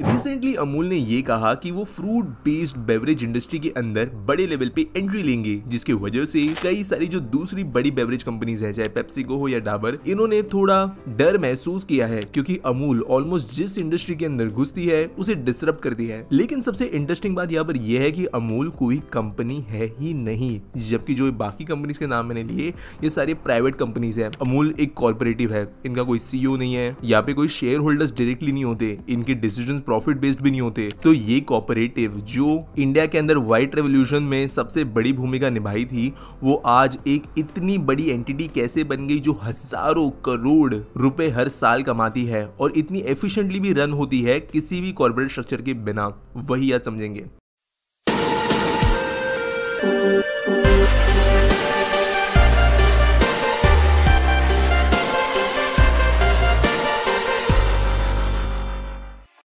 recently Amul ने ये कहा कि वो फ्रूट बेस्ड बेवरेज इंडस्ट्री के अंदर बड़े लेवल पे एंट्री लेंगे जिसकी वजह से कई सारी जो दूसरी बड़ी बेवरेज कंपनीज है चाहे पेप्सिको हो या डाबर इन्होंने थोड़ा डर महसूस किया है क्योंकि अमूल ऑलमोस्ट जिस इंडस्ट्री के अंदर घुसती है उसे डिस्टर्ब करती है लेकिन सबसे इंटरेस्टिंग बात यहाँ पर यह है की अमूल कोई कंपनी है ही नहीं जबकि जो बाकी कंपनीज के नाम मैंने लिए ये सारे प्राइवेट कंपनीज है अमूल एक कॉर्पोरेटिव है इनका कोई सीईओ e नहीं है यहाँ पे कोई शेयर होल्डर्स डायरेक्टली नहीं होते इनके डिसीजन प्रॉफिट बेस्ड भी नहीं होते तो ये कॉपरेटिव जो इंडिया के अंदर व्हाइट रेवोल्यूशन में सबसे बड़ी भूमिका निभाई थी वो आज एक इतनी बड़ी एंटिटी कैसे बन गई जो हजारों करोड़ रुपए हर साल कमाती है और इतनी एफिशिएंटली भी रन होती है किसी भी कॉर्पोरेट स्ट्रक्चर के बिना वही आज समझेंगे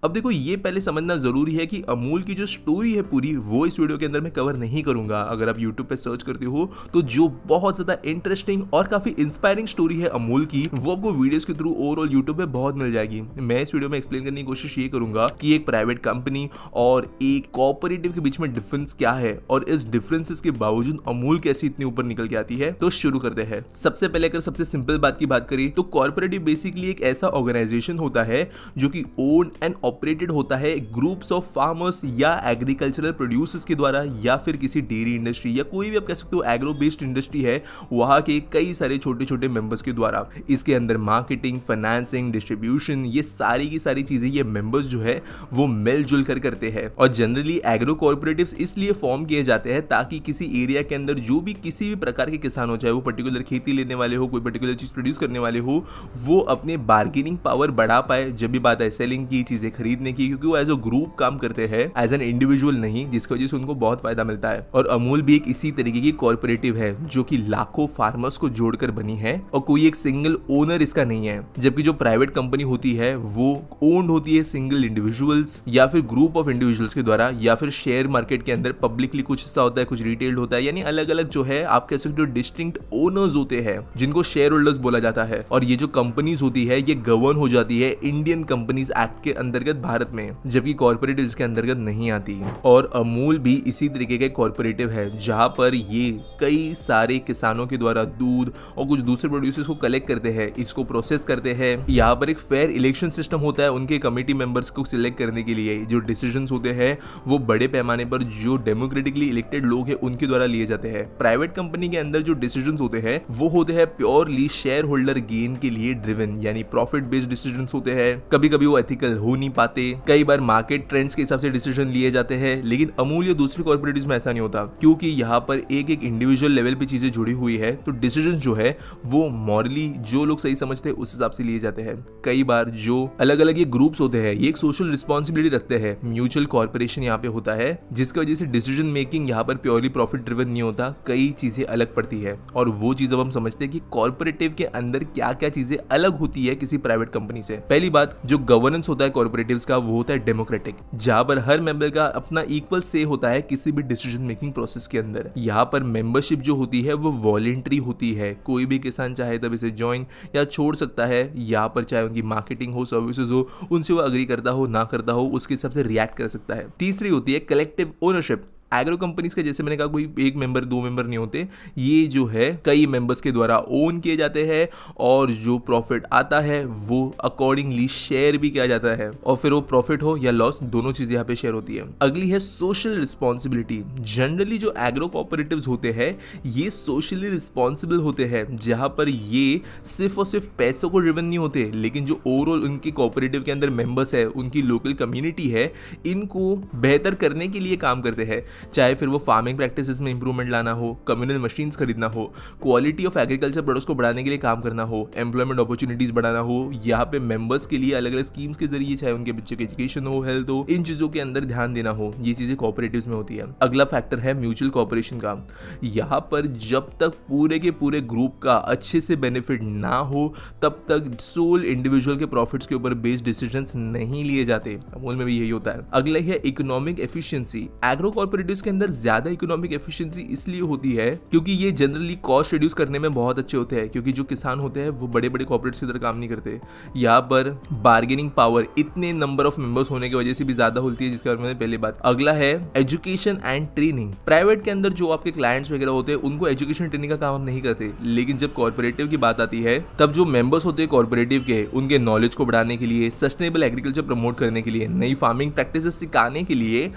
अब देखो ये पहले समझना जरूरी है कि अमूल की जो स्टोरी है पूरी वो इस वीडियो के अंदर मैं कवर नहीं करूंगा अगर आप यूट्यूब पे सर्च करते हो तो जो बहुत ज्यादा इंटरेस्टिंग और काफी इंस्पायरिंग स्टोरी है अमूल की वो आपको वीडियोस के थ्रू ओवरऑल यूट्यूब पे बहुत मिल जाएगी मैं इस वीडियो में एक्सप्लेन करने की कोशिश ये करूंगा कि एक प्राइवेट कंपनी और एक कॉपरेटिव के बीच में डिफरेंस क्या है और इस डिफरेंसेस के बावजूद अमूल कैसे इतने ऊपर निकल के आती है तो शुरू करते हैं सबसे पहले अगर सबसे सिंपल बात की बात करें तो कॉरपोरेटिव बेसिकली एक ऐसा ऑर्गेनाइजेशन होता है जो की ओन एंड ऑपरेटेड होता है ग्रुप्स ऑफ फार्मर्स या एग्रीकल्चरल प्रोड्यूसर्स के द्वारा या फिर किसी डेयरी इंडस्ट्री या कोई भी आप कह सकते हो एग्रो बेस्ड इंडस्ट्री है वहाँ के कई सारे छोटे छोटे मेंबर्स के द्वारा इसके अंदर मार्केटिंग फाइनेंसिंग डिस्ट्रीब्यूशन ये सारी की सारी चीज़ें ये मेंबर्स जो है वो मिलजुल कर करते हैं और जनरली एग्रो कॉरपोरेटिव इसलिए फॉर्म किए जाते हैं ताकि किसी एरिया के अंदर जो भी किसी भी प्रकार के किसान हो चाहे वो पर्टिकुलर खेती लेने वाले हो कोई पर्टिकुलर चीज़ प्रोड्यूस करने वाले हो वो अपने बार्गेनिंग पावर बढ़ा पाए जब भी बात है सेलिंग की चीज़ें खरीदने की क्योंकि वो एज अ ग्रुप काम करते हैं एज एन इंडिविजुअल नहीं जिसकी वजह से उनको बहुत फायदा मिलता है और अमूल भी एक इसी तरीके की कॉरपोरेटिव है जो की लाखों फार्मर्स को जोड़कर बनी है और कोई एक सिंगल ओनर इसका नहीं है जबकि जो प्राइवेट कंपनी होती है वो ओन्ड होती है सिंगल इंडिविजुअल्स या फिर ग्रुप ऑफ इंडिविजुअल्स के द्वारा या फिर शेयर मार्केट के अंदर पब्लिकली कुछ हिस्सा होता है कुछ रिटेल्ड होता है यानी अलग अलग जो है आप कह सकते हो डिस्टिंग ओनर्स होते हैं जिनको शेयर होल्डर्स बोला जाता है और ये जो कंपनीज होती है ये गवर्न हो जाती है इंडियन कंपनीज एक्ट के अंदर अंतर्गत भारत में जबकि कॉर्पोरेटिव इसके अंतर्गत नहीं आती और अमूल भी इसी तरीके का कॉर्पोरेटिव है जहाँ पर ये कई सारे किसानों के द्वारा दूध और कुछ दूसरे प्रोड्यूसर्स को कलेक्ट करते हैं इसको प्रोसेस करते हैं यहाँ पर एक फेयर इलेक्शन सिस्टम होता है उनके कमेटी मेंबर्स को सिलेक्ट करने के लिए जो डिसीजन होते हैं वो बड़े पैमाने पर जो डेमोक्रेटिकली इलेक्टेड लोग हैं उनके द्वारा लिए जाते हैं प्राइवेट कंपनी के अंदर जो डिसीजन होते हैं वो होते हैं प्योरली शेयर होल्डर गेन के लिए ड्रिवन यानी प्रॉफिट बेस्ड डिसीजन होते हैं कभी कभी वो एथिकल हो नहीं पाते कई बार मार्केट ट्रेंड्स के हिसाब से डिसीजन लिए जाते हैं लेकिन अमूल या दूसरी कॉर्पोरेटिव में ऐसा नहीं होता क्योंकि यहाँ पर एक एक इंडिविजुअल लेवल पे चीजें जुड़ी हुई है तो डिसीजन जो है वो मॉरली जो लोग सही समझते हैं उस हिसाब से लिए जाते हैं कई बार जो अलग अलग ये ग्रुप्स होते हैं ये एक सोशल रिस्पॉन्सिबिलिटी रखते हैं म्यूचुअल कॉर्पोरेशन यहाँ पे होता है जिसकी वजह से डिसीजन मेकिंग यहाँ पर प्योरली प्रॉफिट ड्रिवन नहीं होता कई चीजें अलग पड़ती है और वो चीज अब हम समझते हैं कि कॉर्पोरेटिव के अंदर क्या क्या चीजें अलग होती है किसी प्राइवेट कंपनी से पहली बात जो गवर्नेंस होता है कॉर्पोरेटिव रिप्रेजेंटेटिव्स का वो होता है डेमोक्रेटिक जहाँ पर हर मेंबर का अपना इक्वल से होता है किसी भी डिसीजन मेकिंग प्रोसेस के अंदर यहाँ पर मेंबरशिप जो होती है वो वॉलेंट्री होती है कोई भी किसान चाहे तब इसे ज्वाइन या छोड़ सकता है यहाँ पर चाहे उनकी मार्केटिंग हो सर्विसेज हो उनसे वो अग्री करता हो ना करता हो उसके हिसाब से रिएक्ट कर सकता है तीसरी होती है कलेक्टिव ओनरशिप एग्रो कंपनीज का जैसे मैंने कहा कोई एक मेंबर दो मेंबर नहीं होते ये जो है कई मेंबर्स के द्वारा ओन किए जाते हैं और जो प्रॉफिट आता है वो अकॉर्डिंगली शेयर भी किया जाता है और फिर वो प्रॉफिट हो या लॉस दोनों चीज़ें यहाँ पे शेयर होती है अगली है सोशल रिस्पॉन्सिबिलिटी जनरली जो एग्रो कोऑपरेटिव होते हैं ये सोशली रिस्पॉन्सिबल होते हैं जहाँ पर ये सिर्फ और सिर्फ पैसों को ड्रिवन नहीं होते लेकिन जो ओवरऑल उनके कॉपरेटिव के अंदर मेंबर्स है उनकी लोकल कम्युनिटी है इनको बेहतर करने के लिए काम करते हैं चाहे फिर वो फार्मिंग प्रैक्टिस में इंप्रूवमेंट लाना हो कम्युनल मशीन्स खरीदना हो क्वालिटी ऑफ एग्रीकल्चर प्रोडक्ट्स को बढ़ाने के लिए काम करना हो एम्प्लॉयमेंट अपॉर्चुनिटीज़ बढ़ाना हो यहाँ पे मेंबर्स के लिए अलग अलग स्कीम्स के जरिए चाहे उनके बच्चे के एजुकेशन हो हेल्थ हो इन चीज़ों के अंदर ध्यान देना हो ये चीज़ें कॉपरेटिव में होती है अगला फैक्टर है म्यूचुअल कॉपरेशन का यहाँ पर जब तक पूरे के पूरे ग्रुप का अच्छे से बेनिफिट ना हो तब तक सोल इंडिविजुअल के प्रॉफिट्स के ऊपर बेस्ड डिसीजन नहीं लिए जाते अमूल में भी यही होता है अगला है economic efficiency agro corporative radius के अंदर ज्यादा इकोनॉमिक एफिशिएंसी इसलिए होती है क्योंकि ये जनरली कॉस्ट रिड्यूस करने में बहुत अच्छे होते हैं क्योंकि जो किसान होते हैं वो बड़े बड़े कॉपरेट्स की तरह काम नहीं करते यहाँ पर बार्गेनिंग पावर इतने नंबर ऑफ मेंबर्स होने की वजह से भी ज्यादा होती है जिसके बारे में पहले बात अगला है एजुकेशन एंड ट्रेनिंग प्राइवेट के अंदर जो आपके क्लाइंट्स वगैरह होते हैं उनको एजुकेशन ट्रेनिंग का काम हम नहीं करते लेकिन जब कॉर्पोरेटिव की बात आती है तब जो मेंबर्स होते हैं कॉर्पोरेटिव के उनके नॉलेज को बढ़ाने के लिए सस्टेनेबल एग्रीकल्चर प्रमोट करने के लिए नई फार्मिंग प्रैक्टिस सिखाने के लिए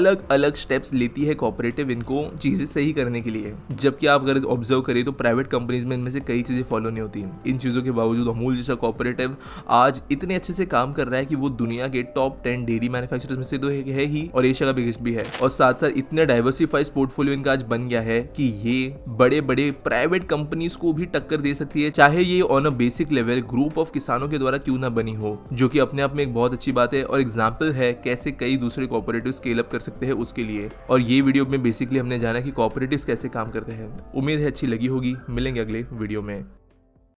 अलग अलग स्टेप्स लेती है कॉपरेटिव इनको चीज़ें सही करने के लिए जबकि आप अगर ऑब्जर्व करें तो प्राइवेट कंपनीज में इनमें से कई चीज़ें फॉलो नहीं होती इन चीज़ों के बावजूद अमूल जैसा कॉपरेटिव आज इतने अच्छे से काम कर रहा है कि वो दुनिया के टॉप टेन डेयरी मैन्युफैक्चरर्स में से तो है ही और एशिया का बिगेस्ट भी है और साथ साथ इतने डाइवर्सिफाइड पोर्टफोलियो इनका आज बन गया है कि ये बड़े बड़े प्राइवेट कंपनीज को भी टक्कर दे सकती है चाहे ये on a basic level group of किसानों के द्वारा क्यों ना बनी हो जो कि अपने आप में एक बहुत अच्छी बात है और एग्जाम्पल है कैसे कई दूसरे कॉपरेटिव स्केल अप कर सकते हैं उसके लिए और ये वीडियो में बेसिकली हमने जाना कि कॉपरेटिव कैसे काम करते हैं उम्मीद है अच्छी लगी होगी मिलेंगे अगले वीडियो में